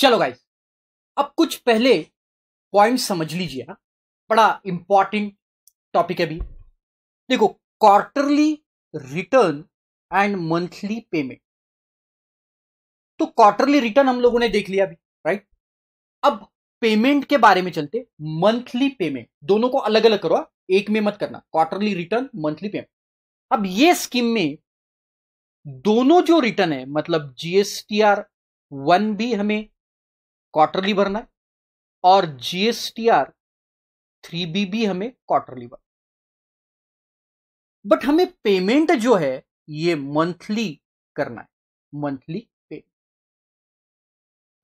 चलो गाइस अब कुछ पहले पॉइंट समझ लीजिए ना बड़ा इंपॉर्टेंट टॉपिक है भी देखो quarterly return and monthly payment तो क्वार्टरली रिटर्न हम लोगों ने देख लिया अभी राइट अब पेमेंट के बारे में चलते मंथली पेमेंट दोनों को अलग अलग करो हाँ। एक में मत करना क्वार्टरली रिटर्न मंथली पेमेंट अब ये स्कीम में दोनों जो रिटर्न है मतलब जीएसटीआर वन भी हमें क्वार्टरली भरना है और जीएसटीआर थ्री बी भी हमें क्वार्टरली भरना बट हमें पेमेंट जो है ये मंथली करना है मंथली पे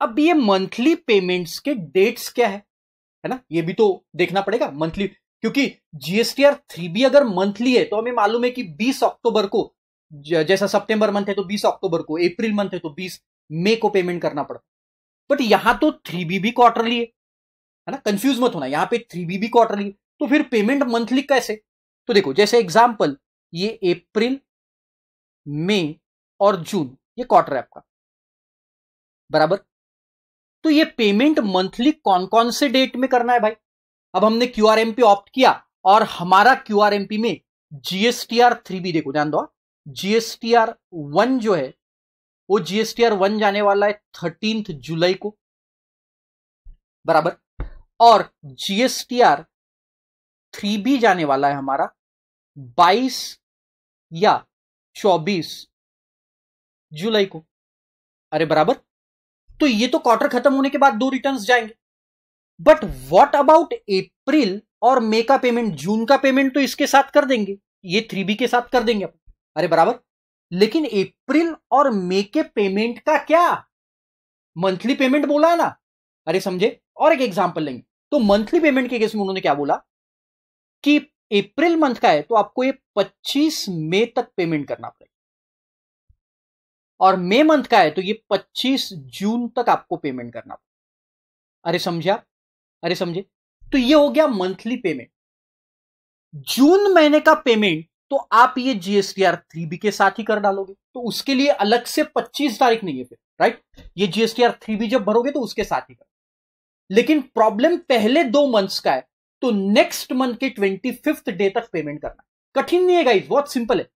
अब ये मंथली पेमेंट्स के डेट्स क्या है है ना ये भी तो देखना पड़ेगा मंथली क्योंकि जीएसटीआर थ्री बी अगर मंथली है तो हमें मालूम है कि 20 अक्टूबर को जैसा सितंबर मंथ है तो 20 अक्टूबर को अप्रैल मंथ है तो 20 मई को पेमेंट करना पड़ता बट यहां तो थ्री बी बी क्वार्टरली है है ना कंफ्यूज मत होना यहां पे थ्री बी क्वार्टरली तो फिर पेमेंट मंथली कैसे तो देखो जैसे एग्जाम्पल ये अप्रैल मई और जून ये क्वार्टर है आपका बराबर तो ये पेमेंट मंथली कौन कौन से डेट में करना है भाई अब हमने Q R M P opt किया और हमारा क्यू आर एम पी में जीएसटीआर थ्री बी देखो ध्यान दो जीएसटीआर हाँ। वन जो है वो जीएसटीआर वन जाने वाला है थर्टीन जुलाई को बराबर और जीएसटीआर थ्री भी जाने वाला है हमारा बाईस या चौबीस जुलाई को अरे बराबर तो ये तो क्वार्टर खत्म होने के बाद दो रिटर्न्स जाएंगे बट व्हाट अबाउट अप्रैल और मे का पेमेंट जून का पेमेंट तो इसके साथ कर देंगे ये थ्री बी के साथ कर देंगे अरे बराबर लेकिन अप्रैल और मई के पेमेंट का क्या मंथली पेमेंट बोला ना अरे समझे और एक एग्जाम्पल लेंगे तो मंथली पेमेंट के केस में उन्होंने क्या बोला कि अप्रैल मंथ का है तो आपको ये 25 मई तक पेमेंट करना पड़ेगा और मई मंथ का है तो ये 25 जून तक आपको पेमेंट करना पड़ेगा अरे समझा अरे समझे तो ये हो गया मंथली पेमेंट जून महीने का पेमेंट तो आप ये जीएसटीआर थ्री बी के साथ ही कर डालोगे तो उसके लिए अलग से पच्चीस तारीख नहीं है फिर राइट ये जीएसटीआर थ्री बी जब भरोगे तो उसके साथ ही कर लेकिन प्रॉब्लम पहले दो मंथ्स का है तो नेक्स्ट मंथ के ट्वेंटी फिफ्थ डे तक पेमेंट करना कठिन नहीं है गाइज बहुत सिंपल है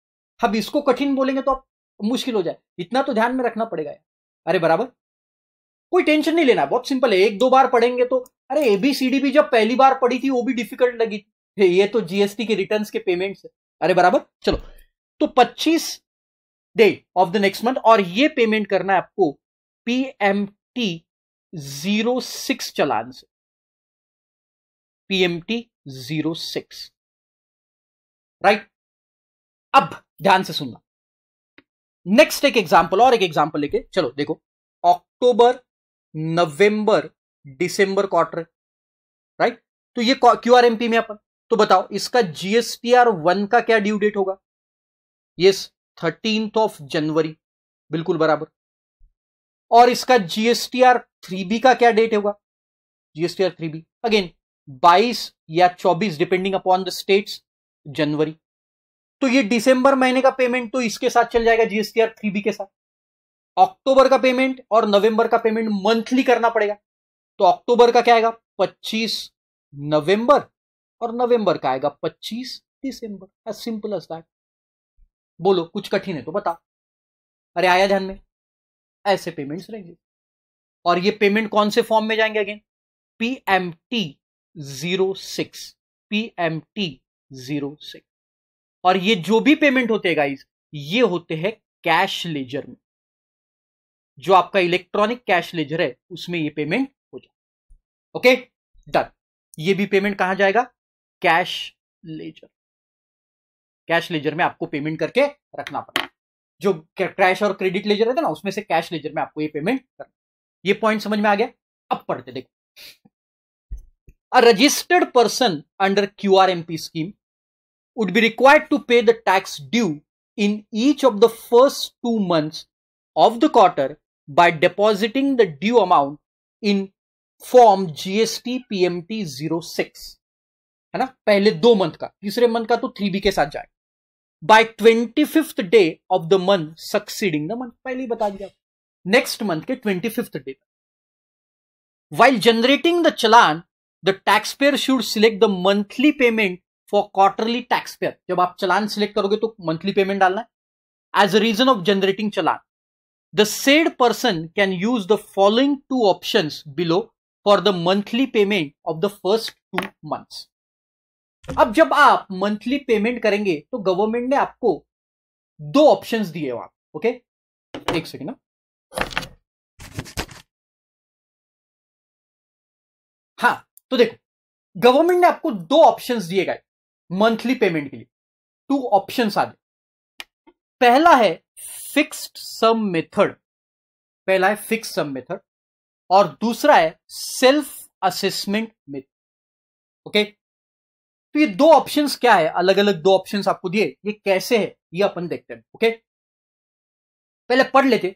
अब इसको कठिन बोलेंगे तो आप मुश्किल हो जाए इतना तो ध्यान में रखना पड़ेगा अरे बराबर कोई टेंशन नहीं लेना बहुत सिंपल है एक दो बार पढ़ेंगे तो अरे एबीसीडी भी जब पहली बार पढ़ी थी वो भी डिफिकल्ट लगी थी ये तो जीएसटी के रिटर्न्स के पेमेंट्स है अरे बराबर चलो तो 25 day of the next month और ये पेमेंट करना है आपको P M T zero six challan से टी जीरो सिक्स राइट अब ध्यान से सुनना नेक्स्ट एक एग्जाम्पल और एक एग्जाम्पल लेके चलो देखो अक्टूबर नवंबर दिसंबर क्वार्टर राइट तो ये क्यू आर एम पी में अपन तो बताओ इसका जीएसटीआर वन का क्या ड्यू डेट होगा यस थर्टीन ऑफ जनवरी बिल्कुल बराबर और इसका जीएसटीआर थ्री बी का क्या डेट होगा जीएसटीआर थ्री बी अगेन बाईस या चौबीस डिपेंडिंग अपॉन द स्टेट्स जनवरी तो ये दिसंबर महीने का पेमेंट तो इसके साथ चल जाएगा जीएसटीआर थ्री बी के साथ अक्टूबर का पेमेंट और नवंबर का पेमेंट मंथली करना पड़ेगा तो अक्टूबर का क्या आएगा 25 नवंबर और नवंबर का आएगा 25 दिसंबर एज सिंपल एज दैट बोलो कुछ कठिन है तो बता अरे आया ध्यान में ऐसे पेमेंट्स रहेंगे और ये पेमेंट कौन से फॉर्म में जाएंगे again P M T zero six P M T zero six और ये जो भी पेमेंट होते हैं गाइज ये होते हैं कैश लेजर में जो आपका इलेक्ट्रॉनिक कैश लेजर है उसमें ये पेमेंट हो जाए ओके डन ये भी पेमेंट कहां जाएगा कैश लेजर कैश लेजर में आपको पेमेंट करके रखना पड़ेगा जो कैश और क्रेडिट लेजर रहता है ना उसमें से कैश लेजर में आपको ये पेमेंट करना ये पॉइंट समझ में आ गया अब पढ़ते देखो a registered person under Q R M P scheme would be required to pay the tax due in each of the first two two of the quarter by by the due amount in form GST PMT zero six है ना पहले दो month का तीसरे month का तो three B के साथ जाए by twenty fifth day of the month succeeding the month पहले ही बता दिया नेक्स्ट मंथ के twenty fifth day while generating the challan the tax payer should select the monthly payment for quarterly tax payer जब आप चलान सिलेक्ट करोगे तो monthly payment डालना है as a reason of generating challan the said person can use the following two option below for the monthly payment of the first two months अब जब आप monthly payment करेंगे तो गवर्नमेंट ने आपको दो ऑप्शंस दिए वहां ओके एक सेकेंड ना हाँ।, हाँ तो देखो गवर्नमेंट ने आपको दो ऑप्शंस दिए गए मंथली पेमेंट के लिए टू ऑप्शंस आ गए पहला है फिक्स्ड सम मेथड पहला है फिक्स सम मेथड और दूसरा है सेल्फ असेसमेंट मेथड ओके तो ये दो ऑप्शंस क्या है अलग अलग दो ऑप्शंस आपको दिए ये कैसे है ये अपन देखते हैं ओके पहले पढ़ लेते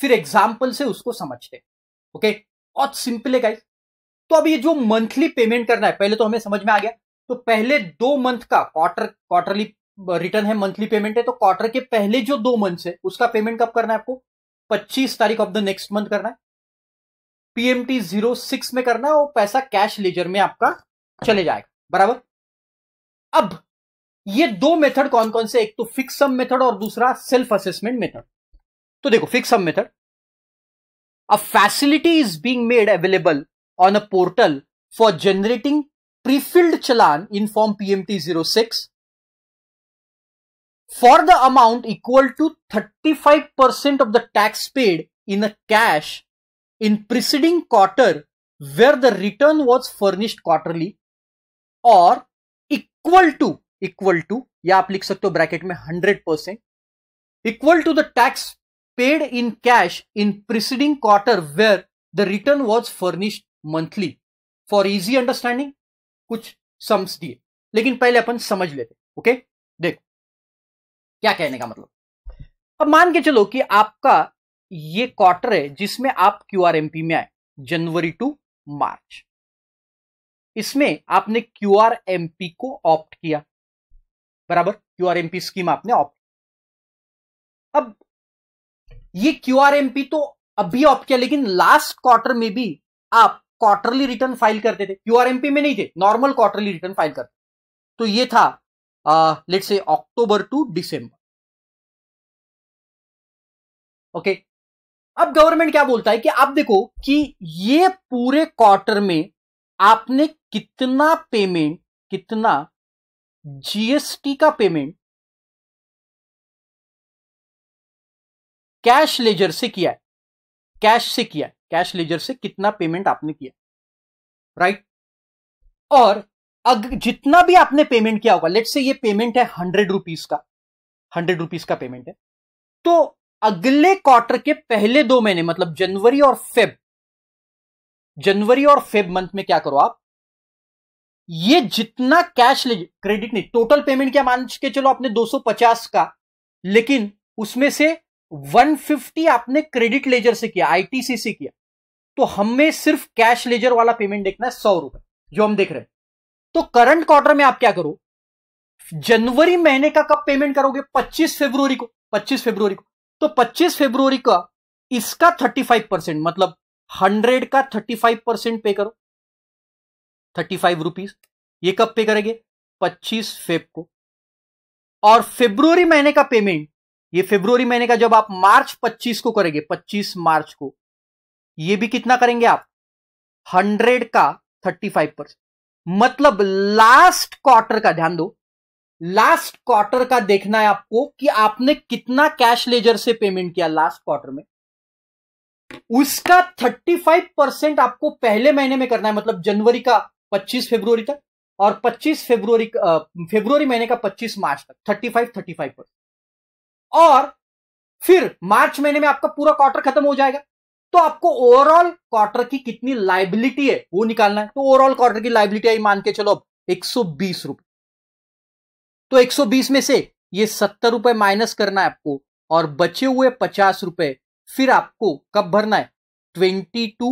फिर एग्जाम्पल से उसको समझते ओके बहुत सिंपल है गाइस तो अब ये जो मंथली पेमेंट करना है पहले तो हमें समझ में आ गया तो पहले दो मंथ का क्वार्टर क्वार्टरली रिटर्न है मंथली पेमेंट है तो क्वार्टर के पहले जो दो मंथ है उसका पेमेंट कब करना है आपको पच्चीस तारीख ऑफ द नेक्स्ट मंथ करना है पीएमटी जीरो सिक्स में करना है और पैसा कैश लेजर में आपका चले जाएगा बराबर अब ये दो मेथड कौन कौन से एक तो फिक्स सम मेथड और दूसरा सेल्फ असेसमेंट मेथड तो देखो fix sum method a facility is being made available on a portal for generating prefilled challan in form PMT zero six for the amount equal to thirty five percent of the tax paid in a cash in preceding quarter where the return was furnished quarterly और equal to equal to या आप लिख सकते हो bracket में hundred percent equal to the tax paid in cash in preceding quarter where the return was furnished monthly for easy understanding कुछ sums दिए लेकिन पहले अपन समझ लेते ओके देखो क्या कहने का मतलब अब मान के चलो कि आपका ये क्वार्टर है जिसमें आप क्यू में आए जनवरी टू मार्च इसमें आपने क्यू आर एम पी को ऑप्ट किया बराबर Q R M P scheme आपने ऑप्ट अब ये क्यू आर एम पी तो अभी ऑप्ट किया लेकिन लास्ट क्वार्टर में भी आप क्वार्टरली रिटर्न फाइल करते थे क्यू आर एम पी में नहीं थे नॉर्मल क्वार्टरली रिटर्न फाइल करते तो ये था let say October to December okay अब गवर्नमेंट क्या बोलता है कि आप देखो कि ये पूरे क्वार्टर में आपने कितना पेमेंट कितना जीएसटी का पेमेंट कैश लेजर से किया है कैश से किया है कैश लेजर से कितना पेमेंट आपने किया राइट और अग, जितना भी आपने पेमेंट किया होगा लेट से ये पेमेंट है हंड्रेड रुपीज का हंड्रेड रुपीज का पेमेंट है तो अगले क्वार्टर के पहले दो महीने मतलब जनवरी और फेब जनवरी और फेब मंथ में क्या करो आप ये जितना कैश ले क्रेडिट नहीं टोटल पेमेंट क्या मान के चलो आपने 250 का लेकिन उसमें से 150 आपने क्रेडिट लेजर से किया आईटीसी से किया तो हमें सिर्फ कैश लेजर वाला पेमेंट देखना है सौ रुपए जो हम देख रहे हैं तो करंट क्वार्टर में आप क्या करो जनवरी महीने का कब पेमेंट करोगे 25 फरवरी को 25 फरवरी को तो 25 फरवरी का इसका 35 परसेंट मतलब 100 का 35 परसेंट पे करो थर्टी फाइव रुपीज ये कब पे करेंगे पच्चीस फेब को और फेब्रुवरी महीने का पेमेंट ये फेब्रुवरी महीने का जब आप मार्च पच्चीस को करेंगे पच्चीस मार्च को ये भी कितना करेंगे आप हंड्रेड का थर्टी फाइव परसेंट मतलब लास्ट क्वार्टर का ध्यान दो लास्ट क्वार्टर का देखना है आपको कि आपने कितना कैश लेजर से पेमेंट किया लास्ट क्वार्टर में उसका थर्टी फाइव परसेंट आपको पहले महीने में करना है मतलब जनवरी का 25 फरवरी तक और 25 फरवरी फरवरी महीने का 25 मार्च तक 35 35 परसेंट और फिर मार्च महीने में आपका पूरा क्वार्टर खत्म हो जाएगा तो आपको ओवरऑल क्वार्टर की कितनी लाइबिलिटी है वो निकालना है तो ओवरऑल क्वार्टर की लाइबिलिटी आई मान के चलो अब एक रुपए तो 120 में से ये सत्तर रुपए माइनस करना है आपको और बचे हुए पचास रुपए फिर आपको कब भरना है ट्वेंटी टू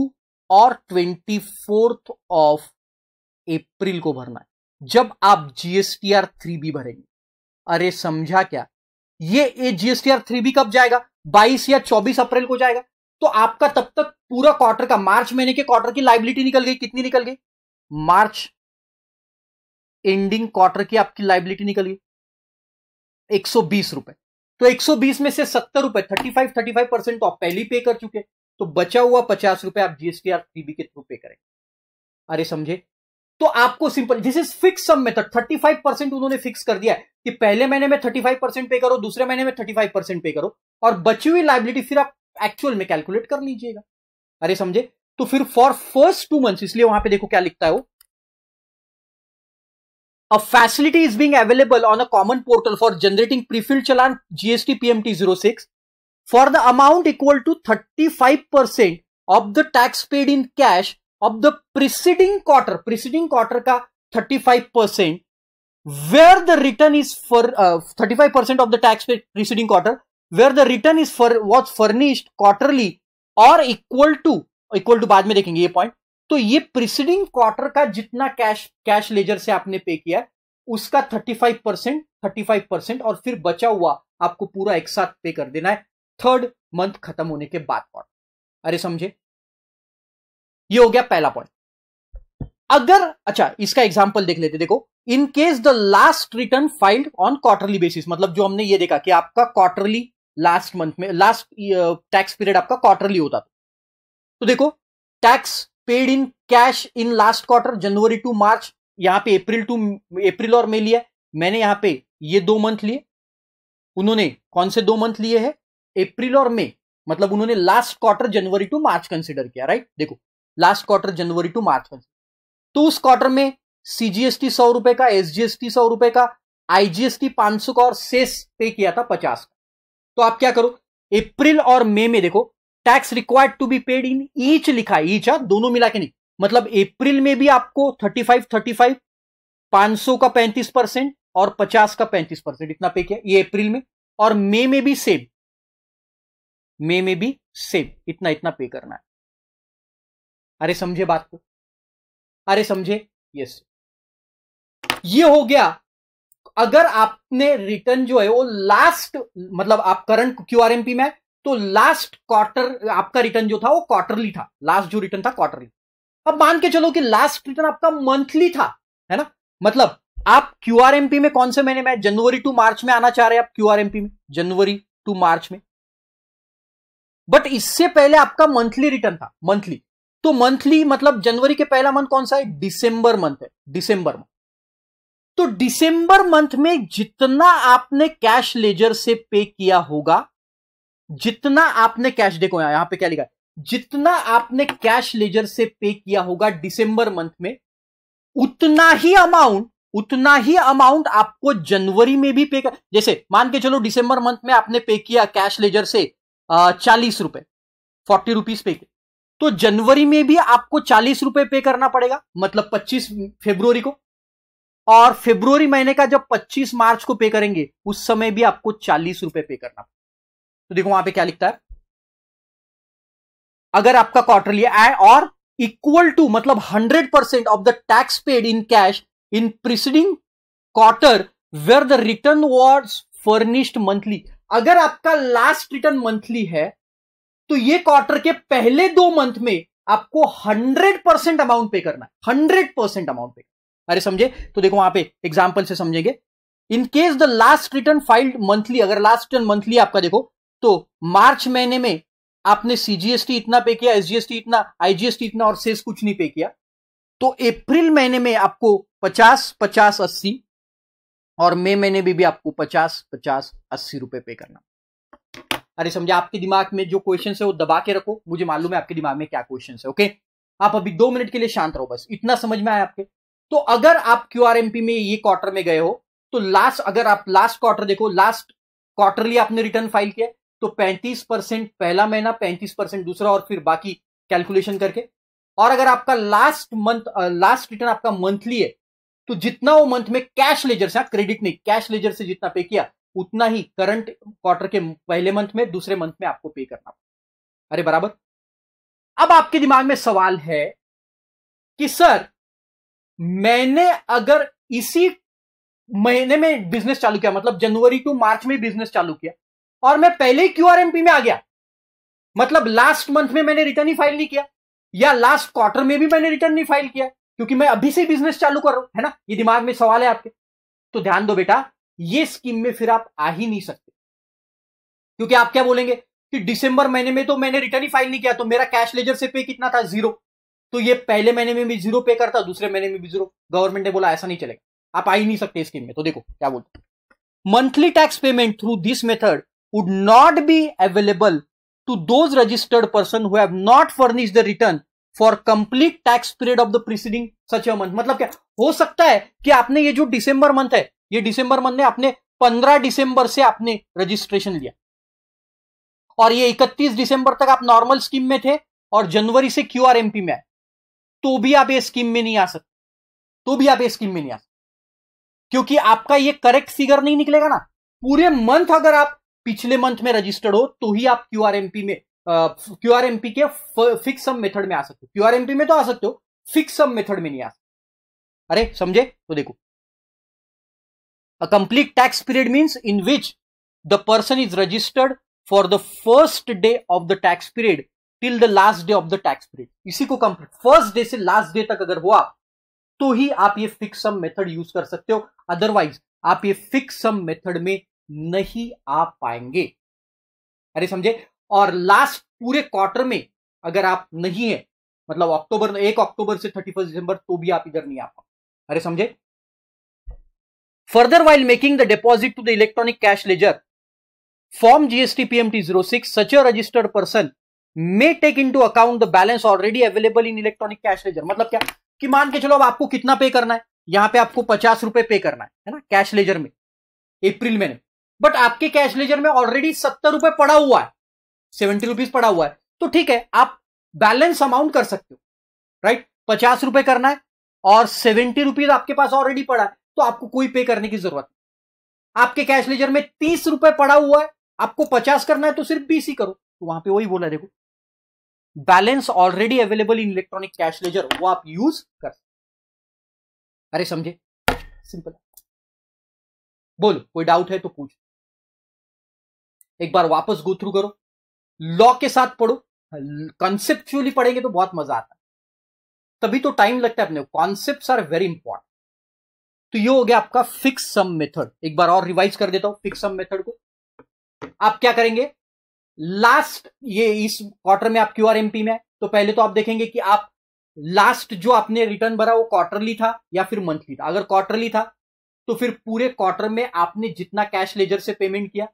और ट्वेंटी फोर्थ ऑफ अप्रैल को भरना है जब आप जीएसटीआर थ्री बी भरेंगे अरे समझा क्या ये जीएसटीआर थ्री बी कब जाएगा 22 या 24 अप्रैल को जाएगा तो आपका तब तक पूरा क्वार्टर का मार्च महीने के क्वार्टर की लाइबिलिटी निकल गई कितनी निकल गई मार्च एंडिंग क्वार्टर की आपकी लाइबिलिटी निकल गई एक रुपए तो 120 में से सत्तर रुपए thirty five thirty five percent तो आप पहले पे कर चुके तो बचा हुआ पचास रुपए आप जीएसटी आर थ्री के थ्रू पे करें अरे समझे तो आपको simple this is fix sum method 35 percent उन्होंने फिक्स कर दिया है कि पहले महीने में 35 परसेंट पे करो दूसरे महीने में 35 परसेंट पे करो और बची हुई लाइबिलिटी फिर आप एक्चुअल में कैलकुलेट कर लीजिएगा अरे समझे तो फिर फॉर फर्स्ट टू मंथ इसलिए वहां पे देखो क्या लिखता है वो a facility A facility is being available on a common portal for generating pre-filled zero six for the amount equal to thirty five percent of the tax paid in cash of the preceding quarter preceding quarter का 35 percent where the return is for 35 percent of the tax pay preceding quarter where the return is for was furnished quarterly और equal to equal to बाद में देखेंगे ये point तो ये preceding quarter का जितना कैश कैश लेजर से आपने पे किया उसका 35 परसेंट थर्टी परसेंट और फिर बचा हुआ आपको पूरा एक साथ पे कर देना है थर्ड मंथ खत्म होने के बाद अरे समझे ये हो गया पहला पॉइंट अगर अच्छा इसका एग्जाम्पल देख लेते देखो in case the last return filed on quarterly basis मतलब जो हमने ये देखा कि आपका क्वार्टरली लास्ट मंथ में लास्ट टैक्स पीरियड आपका क्वार्टरली होता था तो देखो tax paid in cash in last quarter January to March यहां पे अप्रैल टू अप्रैल और मई लिया मैंने यहां पे ये दो मंथ लिए उन्होंने कौन से दो मंथ लिए हैं अप्रैल और मई मतलब उन्होंने last quarter January to March consider किया राइट देखो last quarter January to March में तो उस क्वार्टर में सीजीएसटी सौ रुपए का एसजीएसटी सौ रुपए का आईजीएसटी पांच सौ का और सेस पे किया था पचास का तो आप क्या करो अप्रैल और मई में देखो tax required to be paid in each लिखा ईच हा दोनों मिला के नहीं मतलब अप्रैल में भी आपको थर्टी फाइव थर्टी फाइव पांच सौ का पैंतीस परसेंट और पचास का पैंतीस परसेंट इतना पे किया ये अप्रैल में और मई में भी सेम मई में भी सेम इतना इतना पे करना है अरे समझे बात को अरे समझे यस ये हो गया अगर आपने रिटर्न जो है वो लास्ट मतलब आप करंट क्यू आर एमपी में तो लास्ट क्वार्टर आपका रिटर्न जो था वो क्वार्टरली था लास्ट जो रिटर्न था क्वार्टरली अब मान के चलो कि लास्ट रिटर्न आपका मंथली था है ना मतलब आप एमपी में कौन से महीने में जनवरी टू मार्च में आना चाह रहे हैं आप क्यू आर एमपी में जनवरी टू मार्च में बट इससे पहले आपका मंथली रिटर्न था मंथली तो मंथली मतलब जनवरी के पहला मंथ कौन सा है दिसंबर मंथ है दिसंबर मंथ तो दिसंबर मंथ में जितना आपने कैश लेजर से पे किया होगा जितना आपने कैश देखो यहां पे क्या लिखा है जितना आपने कैश लेजर से पे किया होगा दिसंबर मंथ में उतना ही अमाउंट उतना ही अमाउंट आपको जनवरी में भी पे कर जैसे मान के चलो दिसंबर मंथ में आपने पे किया कैश लेजर से चालीस रुपए फोर्टी रुपीज पे किया तो जनवरी में भी आपको चालीस रुपए पे करना पड़ेगा मतलब पच्चीस फेब्रुवरी को और फेब्रुवरी महीने का जब 25 मार्च को पे करेंगे उस समय भी आपको चालीस रुपए पे करना तो देखो वहां पे क्या लिखता है अगर आपका क्वार्टरली आय और इक्वल टू मतलब hundred percent of the tax paid in cash in preceding quarter where the return were furnished monthly अगर आपका लास्ट रिटर्न मंथली है तो ये क्वार्टर के पहले दो मंथ में आपको हंड्रेड परसेंट अमाउंट पे करना है हंड्रेड परसेंट अमाउंट पे अरे समझे तो देखो वहां पे एग्जाम्पल से समझेंगे in case the last return filed monthly अगर लास्ट रिटर्न मंथली आपका देखो तो मार्च महीने में आपने सीजीएसटी इतना पे किया एसजीएसटी इतना आईजीएसटी इतना और सेस कुछ नहीं पे किया तो अप्रैल महीने में आपको पचास पचास अस्सी और मई महीने में भी, भी आपको पचास पचास अस्सी रुपए पे करना अरे समझा आपके दिमाग में जो क्वेश्चन है वो दबा के रखो मुझे मालूम है आपके दिमाग में क्या क्वेश्चन है ओके आप अभी दो मिनट के लिए शांत रहो बस इतना समझ में आया आपके तो अगर आप क्यू आर में ये क्वार्टर में गए हो तो लास्ट अगर आप लास्ट क्वार्टर देखो लास्ट क्वार्टरली आपने रिटर्न फाइल किया तो 35 परसेंट पहला महीना 35 परसेंट दूसरा और फिर बाकी कैलकुलेशन करके और अगर आपका लास्ट मंथ लास्ट रिटर्न आपका मंथली है तो जितना वो मंथ में कैश लेजर से क्रेडिट हाँ, नहीं कैश लेजर से जितना पे किया उतना ही करंट क्वार्टर के पहले मंथ में दूसरे मंथ में आपको पे करना अरे बराबर अब आपके दिमाग में सवाल है कि सर मैंने अगर इसी महीने में बिजनेस चालू किया मतलब जनवरी टू मार्च में बिजनेस चालू किया और मैं पहले ही क्यूआरएमपी में आ गया मतलब लास्ट मंथ में मैंने रिटर्न ही फाइल नहीं किया या लास्ट क्वार्टर में भी मैंने रिटर्न नहीं फाइल किया क्योंकि मैं अभी से बिजनेस चालू कर रहा हूं है ना ये दिमाग में सवाल है आपके तो ध्यान दो बेटा ये स्कीम में फिर आप आ ही नहीं सकते क्योंकि आप क्या बोलेंगे कि दिसंबर महीने में तो मैंने रिटर्न ही फाइल नहीं किया तो मेरा कैश लेजर से पे कितना था जीरो तो ये पहले महीने में भी जीरो पे करता दूसरे महीने में भी जीरो गवर्नमेंट ने बोला ऐसा नहीं चलेगा आप आ ही नहीं सकते स्कीम में तो देखो क्या बोलते monthly tax payment through this method would not be available to those registered person who have not furnished the return for complete tax period of the preceding such मतलब क्या हो सकता है कि आपने ये जो डिसंबर मंथ है ये दिसंबर मंथ में आपने 15 दिसंबर से आपने रजिस्ट्रेशन लिया और ये 31 दिसंबर तक आप नॉर्मल स्कीम में थे और जनवरी से क्यू में आए तो भी आप ये स्कीम में नहीं आ सकते तो भी आप ये स्कीम में नहीं आ सकते क्योंकि आपका ये करेक्ट फिगर नहीं निकलेगा ना पूरे मंथ अगर आप पिछले मंथ में रजिस्टर्ड हो तो ही आप क्यू में क्यू आर के फिक्स सम मेथड में आ सकते हो क्यू में तो आ सकते हो फिक्स सम मेथड में नहीं आ सकते अरे समझे तो देखो A complete tax period means in which the person is registered for the first day of the tax period till the last day of the tax period इसी को कंप्लीट फर्स्ट डे से लास्ट डे तक अगर हुआ तो ही आप ये fix sum method use कर सकते हो अदरवाइज आप ये फिक्स सम मेथड में नहीं आ पाएंगे अरे समझे और लास्ट पूरे क्वार्टर में अगर आप नहीं है मतलब अक्टूबर एक अक्टूबर से थर्टी फर्स्ट दिसंबर तो भी आप इधर नहीं आ पाओ अरे समझे Further, while making the deposit to the electronic cash ledger, form GST PMT 06, such a registered person may take into account the balance already available in electronic cash ledger. मतलब क्या कि मान के चलो अब आपको कितना पे करना है यहाँ पे आपको पचास रुपए पे करना है है ना कैश लेजर में अप्रैल में बट आपके कैश लेजर में ऑलरेडी सत्तर रुपए पड़ा हुआ है सेवेंटी रुपीज पड़ा हुआ है तो ठीक है आप बैलेंस अमाउंट कर सकते हो राइट पचास रुपए करना है और सेवेंटी रुपीज आपके पास ऑलरेडी पड़ा है तो आपको कोई पे करने की जरूरत नहीं आपके कैश लेजर में तीस रुपए पड़ा हुआ है आपको पचास करना है तो सिर्फ बीस ही करो तो वहां पे वही बोला देखो balance already available in electronic cash ledger वो आप यूज कर अरे समझे सिंपल बोलो कोई डाउट है तो पूछ एक बार वापस गो थ्रू करो लॉ के साथ पढ़ो कॉन्सेप्चुअली पढ़ेंगे तो बहुत मजा आता है तभी तो टाइम लगता है अपने कॉन्सेप्ट आर वेरी इंपॉर्टेंट तो ये हो गया आपका फिक्स सम मेथड एक बार और रिवाइज कर देता हूं फिक्स सम मेथड को आप क्या करेंगे लास्ट ये इस क्वार्टर में आप क्यू आर एमपी में है तो पहले तो आप देखेंगे कि आप लास्ट जो आपने रिटर्न भरा वो क्वार्टरली था या फिर मंथली था अगर क्वार्टरली था तो फिर पूरे क्वार्टर में आपने जितना कैश लेजर से पेमेंट किया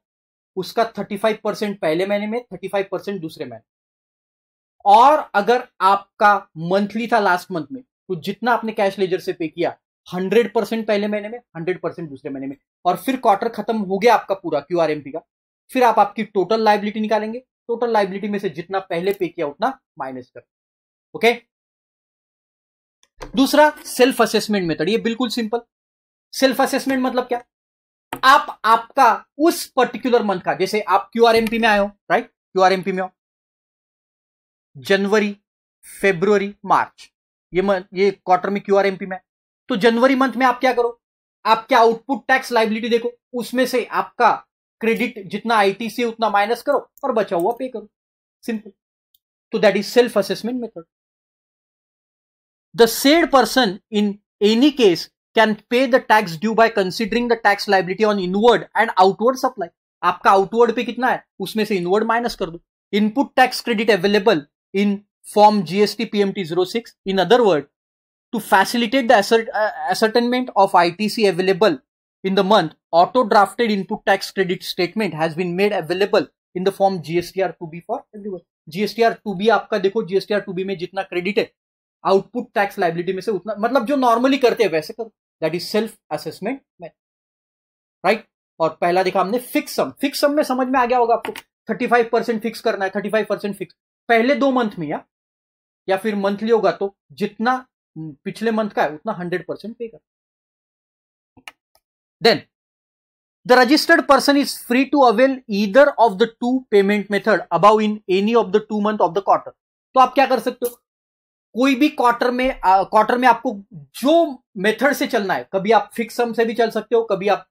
उसका 35 परसेंट पहले महीने में 35 परसेंट दूसरे महीने और अगर आपका मंथली था लास्ट मंथ में तो जितना आपने कैश लेजर से पे किया हंड्रेड परसेंट पहले महीने में हंड्रेड परसेंट दूसरे महीने में और फिर क्वार्टर खत्म हो गया आपका पूरा क्यू आर एम पी का फिर आप आपकी टोटल लाइबिलिटी निकालेंगे टोटल लाइबिलिटी में से जितना पहले पे किया उतना माइनस कर ओके दूसरा सेल्फ असेसमेंट मेथड ये बिल्कुल सिंपल सेल्फ असेसमेंट मतलब क्या आप आपका उस पर्टिकुलर मंथ का जैसे आप क्यू आर एम पी में आए हो right Q R M P में हो जनवरी फेब्रुवरी मार्च ये ये क्वार्टर में क्यू आर एम पी में तो जनवरी मंथ में आप क्या करो आपके आउटपुट टैक्स लाइबिलिटी देखो उसमें से आपका क्रेडिट जितना आईटीसी उतना माइनस करो और बचा हुआ पे करो सिंपल तो that is self assessment method the said person in any case can pay the tax due by considering the tax liability on inward and outward supply आपका आउटवर्ड पे कितना है उसमें से इनवर्ड माइनस कर दो input tax credit available in form GST PMT zero six in other word To facilitate the assert uh, ascertainment of ITC available in the month, auto-drafted input tax credit statement has been made available in the form GSTR 2B for everyone. GSTR 2B आपका देखो GSTR 2B में जितना credit है output tax liability में से उतना मतलब जो नॉर्मली करते हैं वैसे करो दैट इज सेल्फ असेसमेंट में राइट और पहला देखा हमने फिक्स सम फिक्स सम में समझ में आ गया होगा आपको 35 परसेंट फिक्स करना है 35 परसेंट फिक्स पहले दो मंथ में या या फिर मंथली होगा तो जितना पिछले मंथ का है उतना हंड्रेड परसेंट पे कर then the registered person is free to avail either of the two payment method above in any of the two month of the quarter तो आप क्या कर सकते हो कोई भी क्वार्टर में क्वार्टर में आपको जो मेथड से चलना है कभी आप फिक्स सम से भी चल सकते हो कभी आप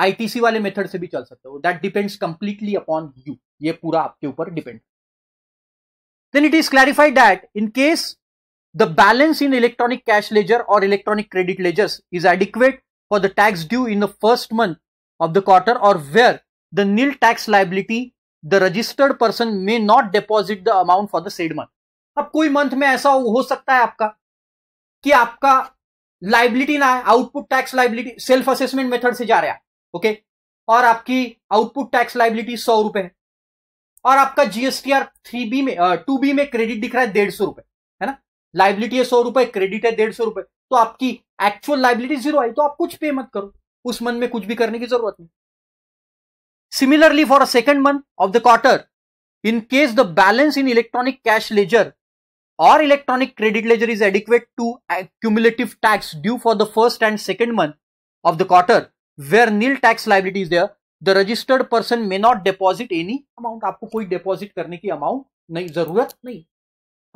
आईटीसी वाले मेथड से भी चल सकते हो that depends completely upon you ये पूरा आपके ऊपर depend then it is clarified that in case The balance in electronic cash ledger or electronic credit ledgers is adequate for the tax due in the first month of the quarter or where the nil tax liability the registered person may not deposit the amount for the said month. अब कोई month में ऐसा हो सकता है आपका कि आपका लाइबिलिटी ना है output tax liability self assessment method से जा रहा है okay? और आपकी आउटपुट टैक्स लाइबिलिटी सौ रुपए है और आपका जीएसटीआर थ्री बी में टू बी में क्रेडिट दिख रहा है डेढ़ सौ रुपए लाइबिलिटी है सौ रुपए क्रेडिट है डेढ़ सौ रुपए तो आपकी एक्चुअल लाइबिलिटी जीरो आई तो आप कुछ पे मत करो उस मंथ में कुछ भी करने की जरूरत नहीं similarly for a second month of the quarter in case the balance in electronic cash ledger और electronic credit ledger is adequate to cumulative tax due for the first and second month of the quarter where nil tax liability is there the registered person may not deposit any amount आपको कोई deposit करने की amount नहीं जरूरत नहीं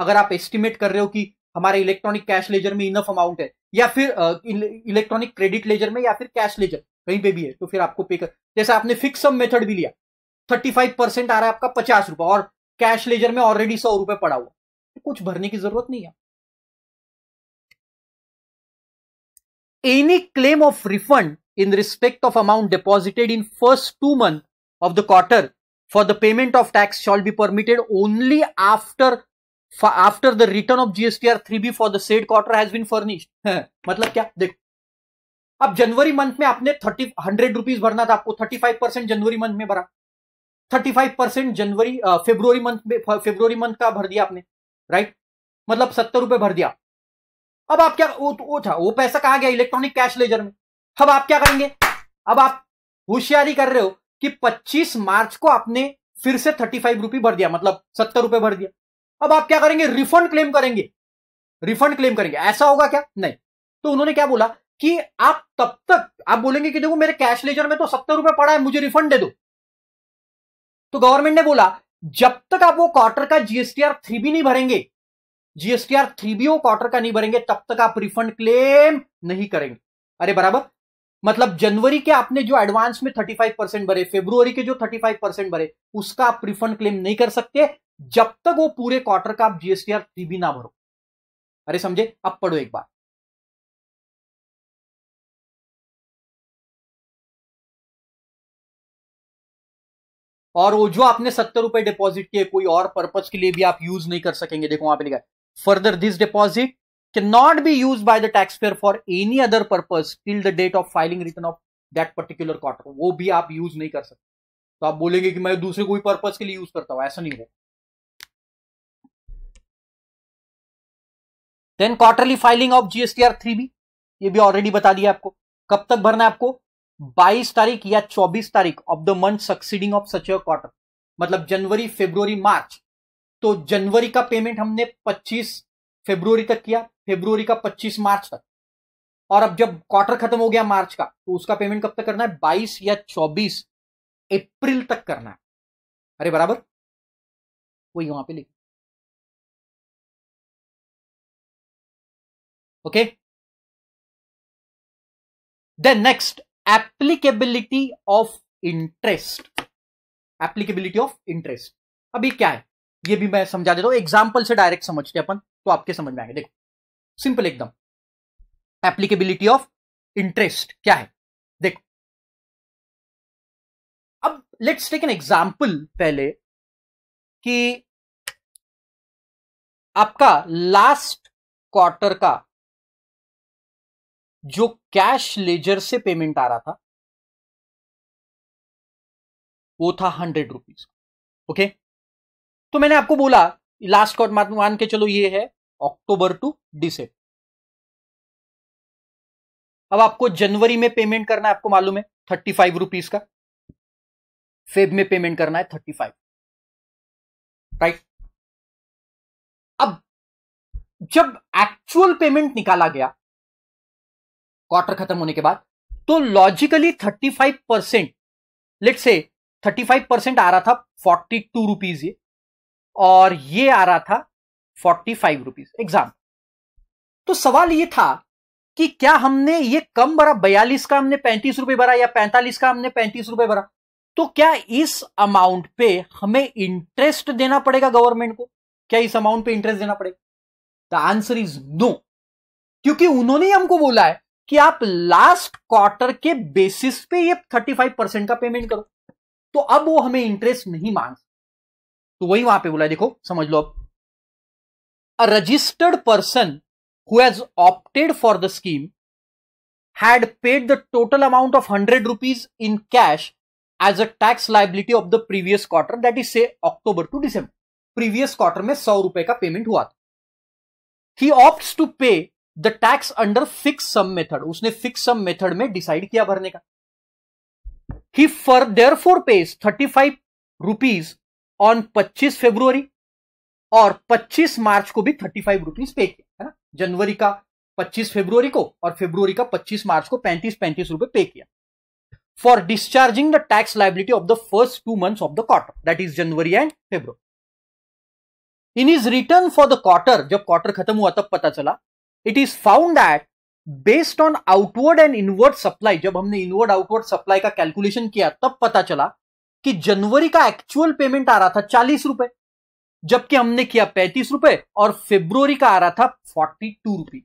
अगर आप estimate कर रहे हो कि हमारे इलेक्ट्रॉनिक कैश लेजर में इनफ अमाउंट है या फिर इलेक्ट्रॉनिक क्रेडिट लेजर में या फिर कैश लेजर कहीं पे भी है तो फिर आपको पे कर जैसे आपने फिक्स सम मेथड भी लिया थर्टी फाइव परसेंट आ रहा है आपका पचास रुपए और कैश लेजर में ऑलरेडी सौ रुपए पड़ा हुआ तो कुछ भरने की जरूरत नहीं है any claim of refund in respect of amount deposited in first two month of the quarter for the payment of tax shall be permitted only after after the return of GSTR three B for the said quarter has been furnished मतलब क्या देखो अब जनवरी month में आपने thirty hundred rupees भरना था आपको thirty five percent जनवरी मंथ में भरा थर्टी फाइव परसेंट जनवरी फेब्रुवरी मंथ में फेब्रुवरी मंथ का भर दिया आपने राइट मतलब सत्तर रुपए भर दिया अब आप क्या वो वो था वो पैसा कहा गया इलेक्ट्रॉनिक कैश लेजर में अब आप क्या करेंगे अब आप होशियारी कर रहे हो कि 25 मार्च को आपने फिर से थर्टी फाइव रुपी भर दिया मतलब सत्तर रुपए भर दिया अब आप क्या करेंगे रिफंड क्लेम करेंगे रिफंड क्लेम करेंगे ऐसा होगा क्या नहीं तो उन्होंने क्या बोला कि आप तब तक आप बोलेंगे कि देखो मेरे कैश लेजर में तो सत्तर रुपए पड़ा है मुझे रिफंड दे दो तो गवर्नमेंट ने बोला जब तक आप वो क्वार्टर का जीएसटीआर थ्री भी नहीं भरेंगे जीएसटीआर थ्री भी वो क्वार्टर का नहीं भरेंगे तब तक आप रिफंड क्लेम नहीं करेंगे अरे बराबर मतलब जनवरी के आपने जो एडवांस में 35 परसेंट भरे फेब्रुवरी के जो 35 परसेंट भरे उसका आप रिफंड क्लेम नहीं कर सकते जब तक वो पूरे क्वार्टर का आप जीएसटीआर टीबी ना भरो अरे समझे अब पढ़ो एक बार और वो जो आपने सत्तर रुपए डिपॉजिट किए कोई और पर्पज के लिए भी आप यूज नहीं कर सकेंगे देखो वहां पे लिखा further this deposit can not be use by the tax payer for any other purpose till the date of filing return of that particular quarter वो भी आप यूज नहीं कर सकते तो आप बोलेंगे कि मैं दूसरे कोई पर्पज के लिए यूज करता हूं ऐसा नहीं होगा then quarterly filing of GSTR three B ये भी ऑलरेडी बता दिया आपको कब तक भरना है आपको 22 तारीख या 24 तारीख of the month succeeding of such quarter मतलब जनवरी फेब्रुवरी मार्च तो जनवरी का पेमेंट हमने 25 फेब्रुवरी तक किया फेब्रुवरी का 25 मार्च तक और अब जब क्वार्टर खत्म हो गया मार्च का तो उसका पेमेंट कब तक करना है बाईस या चौबीस अप्रैल तक करना है अरे बराबर वही वहां पे लिख Okay. Then next, applicability of interest. Applicability of interest. अभी क्या है ये भी मैं समझा देता हूं एग्जाम्पल से डायरेक्ट समझते अपन तो आपके समझ में आएंगे देखो सिंपल एकदम एप्लीकेबिलिटी ऑफ इंटरेस्ट क्या है देखो अब लेट्स टेक एन एग्जाम्पल पहले कि आपका लास्ट क्वार्टर का जो कैश लेजर से पेमेंट आ रहा था वो था हंड्रेड रुपीज ओके तो मैंने आपको बोला लास्ट कॉट मान के चलो ये है अक्टूबर टू डिसेंबर अब आपको जनवरी में पेमेंट करना है आपको मालूम है थर्टी फाइव रुपीज का फेब में पेमेंट करना है थर्टी फाइव राइट अब जब एक्चुअल पेमेंट निकाला गया क्वार्टर खत्म होने के बाद तो logically thirty five percent late से थर्टी फाइव परसेंट आ रहा था फोर्टी टू रुपीज ये और ये आ रहा था फोर्टी फाइव रुपीज एग्जाम तो सवाल ये था कि क्या हमने ये कम भरा बयालीस का हमने पैंतीस रुपए भरा या पैंतालीस का हमने पैंतीस रुपए भरा तो क्या इस अमाउंट पे हमें इंटरेस्ट देना पड़ेगा गवर्नमेंट को क्या इस अमाउंट पे इंटरेस्ट देना पड़ेगा द आंसर इज नो क्योंकि उन्होंने हमको बोला है कि आप लास्ट क्वार्टर के बेसिस पे ये 35 परसेंट का पेमेंट करो तो अब वो हमें इंटरेस्ट नहीं मांग तो वही वहां पे बोला देखो समझ लो अब a registered person who has opted for the scheme had paid the total amount of hundred rupees in cash as a tax liability of the previous quarter that is say October to December previous quarter में सौ रुपए का payment हुआ था he opt to pay the tax under fix sum method उसने fix sum method में decide किया भरने का ही for therefore page thirty five rupees on पच्चीस फेब्रुवरी और पच्चीस मार्च को भी थर्टी फाइव रुपीज पे किया है ना जनवरी का पच्चीस फेब्रुवरी को और फेब्रुवरी का पच्चीस मार्च को पैंतीस पैंतीस रुपए पे किया for discharging the tax liability of the first two months of the quarter that is January and February in his return for the quarter जब क्वार्टर खत्म हुआ तब पता चला it is found that based on outward and inward supply जब हमने inward outward supply का calculation किया तब पता चला कि जनवरी का एक्चुअल पेमेंट आ रहा था चालीस रुपए जबकि हमने किया पैंतीस रुपए और फेब्रुवरी का आ रहा था फोर्टी टू रुपी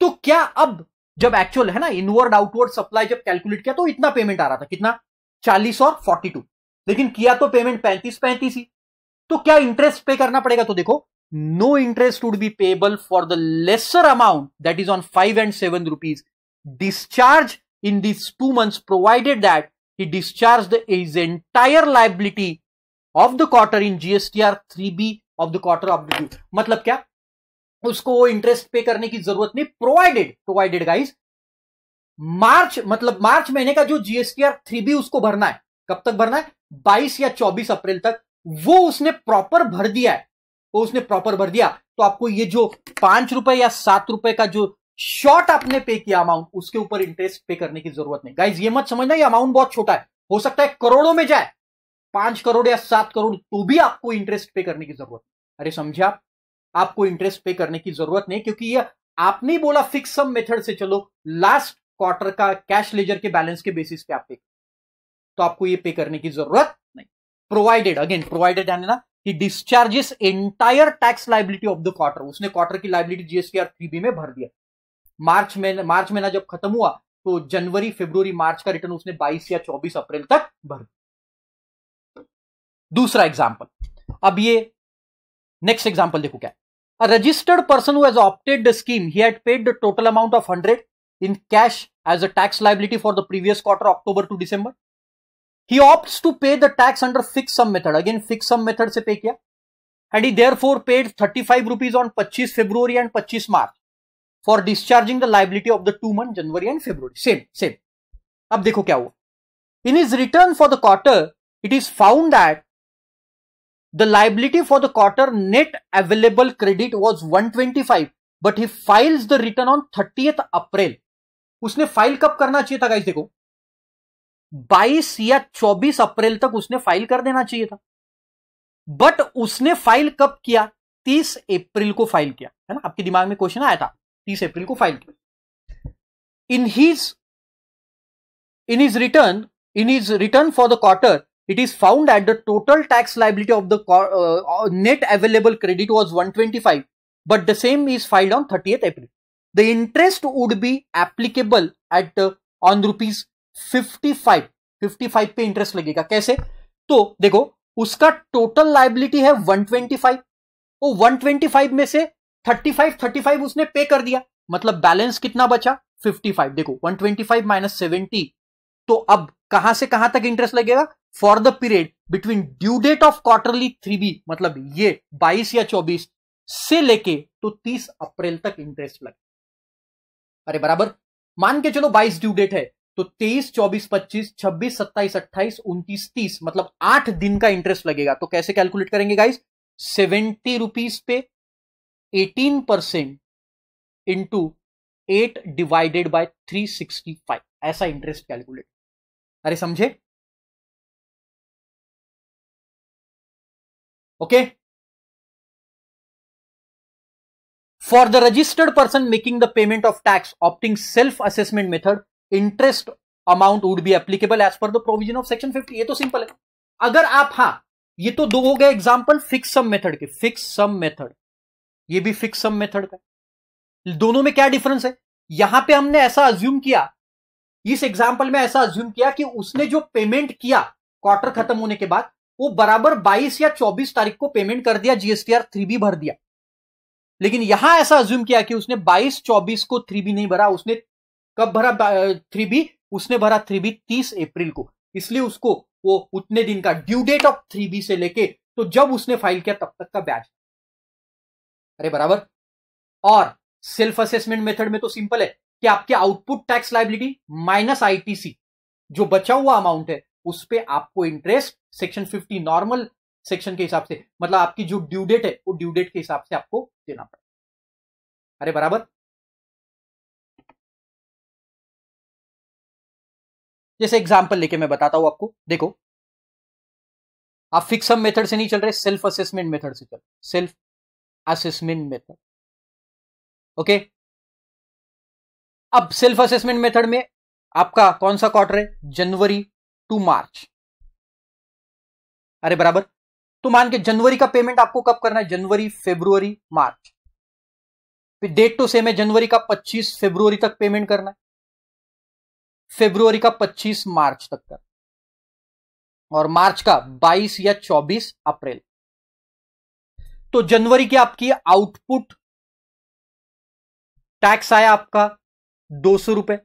तो क्या अब जब एक्चुअल है ना इनवर्ड आउटवर्ड सप्लाई जब कैलकुलेट किया तो इतना पेमेंट आ रहा था कितना चालीस और फोर्टी टू लेकिन किया तो पेमेंट पैंतीस पैंतीस ही तो क्या इंटरेस्ट पे करना पड़ेगा तो देखो no interest would be payable for the lesser amount that is on 5 and 7 rupees discharge in these two months provided that he discharged his entire liability of the quarter in GSTR 3B of the quarter of the मतलब क्या उसको वो interest पे करने की जरूरत नहीं provided provided guys मार्च मतलब मार्च महीने का जो जीएसटीआर थ्री बी उसको भरना है कब तक भरना है 22 या 24 अप्रैल तक वो उसने प्रॉपर भर दिया है वो उसने प्रॉपर भर दिया तो आपको ये जो पांच रुपए या सात रुपए का जो शॉर्ट आपने पे किया अमाउंट उसके ऊपर इंटरेस्ट पे करने की जरूरत नहीं गाइज ये मत समझना ये अमाउंट बहुत छोटा है हो सकता है करोड़ों में जाए पांच करोड़ या सात करोड़ तो भी आपको इंटरेस्ट पे करने की जरूरत अरे समझे आप आपको इंटरेस्ट पे करने की जरूरत नहीं क्योंकि ये आपने बोला फिक्स सम मेथड से चलो लास्ट क्वार्टर का कैश लेजर के बैलेंस के बेसिस पे आप पे तो आपको ये पे करने की जरूरत नहीं प्रोवाइडेड अगेन प्रोवाइडेड यानी ना ही discharges entire tax liability of the quarter उसने क्वार्टर की लाइबिलिटी जीएसटीआर थ्री बी में भर दिया मार्च में मार्च महीना जब खत्म हुआ तो जनवरी फेब्रुवरी मार्च का रिटर्न उसने 22 या 24 अप्रैल तक भर दिया दूसरा एग्जाम्पल अब ये नेक्स्ट एग्जाम्पल देखो क्या a registered person whose opted the scheme he had paid the total amount of hundred in cash as a tax liability for the previous quarter October to December He opts to pay the tax under fixed sum method. Again, fixed sum method se pay kiya. And he therefore paid 35 rupees on 25 February and 25 March for discharging the liability of the two months, January and February. Same, same. अब देखो क्या हुआ In his return for the quarter, it is found that the liability for the quarter net available credit was 125, but he files the return on 30th April. उसने file कब करना चाहिए था guys देखो बाईस या चौबीस अप्रैल तक उसने फाइल कर देना चाहिए था बट उसने फाइल कब किया तीस अप्रैल को फाइल किया है ना आपके दिमाग में क्वेश्चन आया था तीस अप्रैल को फाइल किया in his in his return in his return for the quarter it is found at the total tax liability of the net available credit was one twenty five but the same is filed on thirtieth April the interest would be applicable at on rupees 55 55 पे interest लगेगा कैसे तो देखो उसका total liability है 125 वो 125 में से 35 35 उसने पे कर दिया मतलब बैलेंस कितना बचा 55 देखो 125 माइनस सेवेंटी तो अब कहां से कहां तक इंटरेस्ट लगेगा for the period between due date of quarterly three B मतलब ये 22 या 24 से लेके तो 30 अप्रैल तक इंटरेस्ट लगे अरे बराबर मान के चलो 22 ड्यू डेट है तो 23, 24, 25, 26, 27, 28, 29, 30 मतलब आठ दिन का इंटरेस्ट लगेगा तो कैसे कैलकुलेट करेंगे गाइस सेवेंटी रुपीज पे eighteen percent into eight divided by three sixty five ऐसा इंटरेस्ट कैलकुलेट अरे समझे okay for the registered person making the payment of tax opting self assessment method interest amount would be applicable as per the provision of section fifty ये तो simple है अगर आप हाँ ये तो दो हो गए एग्जाम्पल फिक्स सम मेथड के फिक्स सम मेथड ये भी फिक्स सम मेथड का दोनों में क्या डिफरेंस है यहां पे हमने ऐसा अज्यूम किया इस एग्जाम्पल में ऐसा अज्यूम किया कि उसने जो पेमेंट किया क्वार्टर खत्म होने के बाद वो बराबर 22 या 24 तारीख को पेमेंट कर दिया जीएसटीआर थ्री भी भर दिया लेकिन यहां ऐसा अज्यूम किया कि उसने 22 24 को थ्री भी नहीं भरा उसने कब भरा थ्री बी उसने भरा थ्री बी तीस अप्रैल को इसलिए उसको वो उतने दिन का due date of three B से लेके तो जब उसने फाइल किया तब तक का ब्याज अरे बराबर और सेल्फ असेसमेंट मेथड में तो सिंपल है कि आपके output tax liability minus ITC जो बचा हुआ अमाउंट है उस पर आपको interest section fifty normal section के हिसाब से मतलब आपकी जो ड्यू डेट है वो ड्यू डेट के हिसाब से आपको देना पड़ेगा अरे बराबर जैसे एग्जाम्पल लेके मैं बताता हूं आपको देखो आप फिक्स मेथड से नहीं चल रहे सेल्फ असेसमेंट मेथड से चल सेल्फ असेसमेंट मेथड ओके अब सेल्फ असेसमेंट मेथड में आपका कौन सा क्वार्टर है जनवरी टू मार्च अरे बराबर तो मान के जनवरी का पेमेंट आपको कब करना है जनवरी फेब्रुवरी मार्च डेट तो सेम है जनवरी का 25 फेब्रुवरी तक पेमेंट करना है फेब्रुवरी का 25 मार्च तक का और मार्च का 22 या 24 अप्रैल तो जनवरी की आपकी आउटपुट टैक्स आया आपका दो सौ रुपए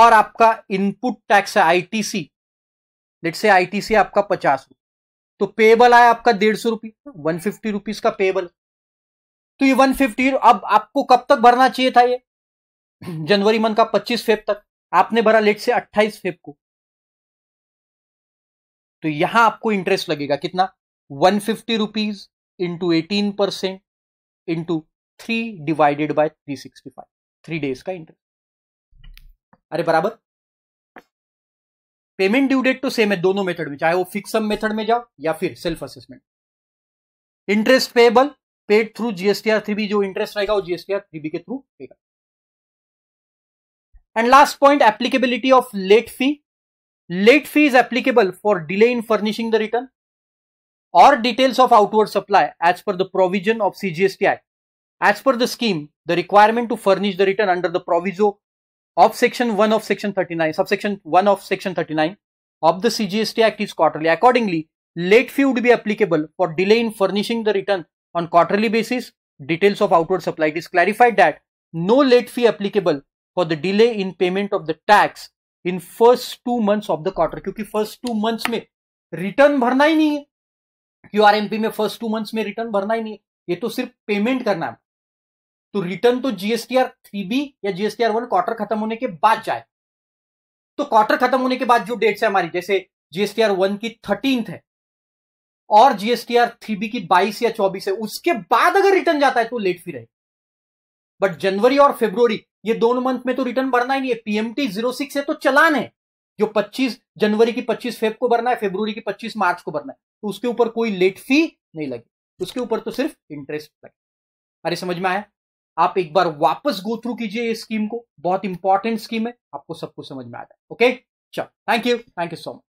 और आपका इनपुट टैक्स है आईटीसी लेट से आईटीसी आपका पचास रुपए तो पेबल आया आपका डेढ़ सौ रुपये वन फिफ्टी रुपीज का पेबल तो ये वन फिफ्टी अब आपको कब तक भरना चाहिए था ये जनवरी मंथ का पच्चीस फेब तक आपने भरा लेट से 28 फेब को तो यहां आपको इंटरेस्ट लगेगा कितना one fifty rupees into eighteen percent into three divided by three sixty five three days का इंटरेस्ट अरे बराबर पेमेंट ड्यू डेट तो सेम है दोनों मेथड में चाहे वो फिक्सम मेथड में जाओ या फिर self assessment interest payable paid through GSTR three B जो इंटरेस्ट रहेगा वो जीएसटीआर थ्री बी के थ्रू पेगा And last point, applicability of late fee. Late fee is applicable for delay in furnishing the return or details of outward supply as per the provision of CGST Act. As per the scheme, the requirement to furnish the return under the proviso of section 1 of section 39, subsection 1 of section 39 of the CGST Act is quarterly. Accordingly, late fee would be applicable for delay in furnishing the return on quarterly basis. Details of outward supply. It is clarified that no late fee applicable for the delay in payment of the tax in first two months of the quarter क्योंकि first two months में return भरना ही नहीं है QRMP में first two months में return भरना ही नहीं है ये तो सिर्फ पेमेंट करना है तो रिटर्न तो जीएसटीआर थ्री बी या जीएसटीआर वन क्वार्टर खत्म होने के बाद जाए तो क्वार्टर खत्म होने के बाद जो डेट्स है हमारी जैसे जीएसटीआर वन की थर्टींथ है और जीएसटीआर थ्री बी की बाईस या चौबीस है उसके बाद अगर रिटर्न जाता है तो लेट फी रहेगी बट जनवरी और फेब्रुवरी ये दोनों मंथ में तो रिटर्न भरना ही नहीं है पीएमटी जीरो सिक्स है तो चलान है जो 25 जनवरी की 25 फेब को भरना है फेब्रुवरी की 25 मार्च को भरना है तो उसके ऊपर कोई लेट फी नहीं लगी उसके ऊपर तो सिर्फ इंटरेस्ट लगे अरे समझ में आया आप एक बार वापस गो थ्रू कीजिए ये स्कीम को बहुत इंपॉर्टेंट स्कीम है आपको सब कुछ समझ में आ जाए ओके चलो thank you thank you so much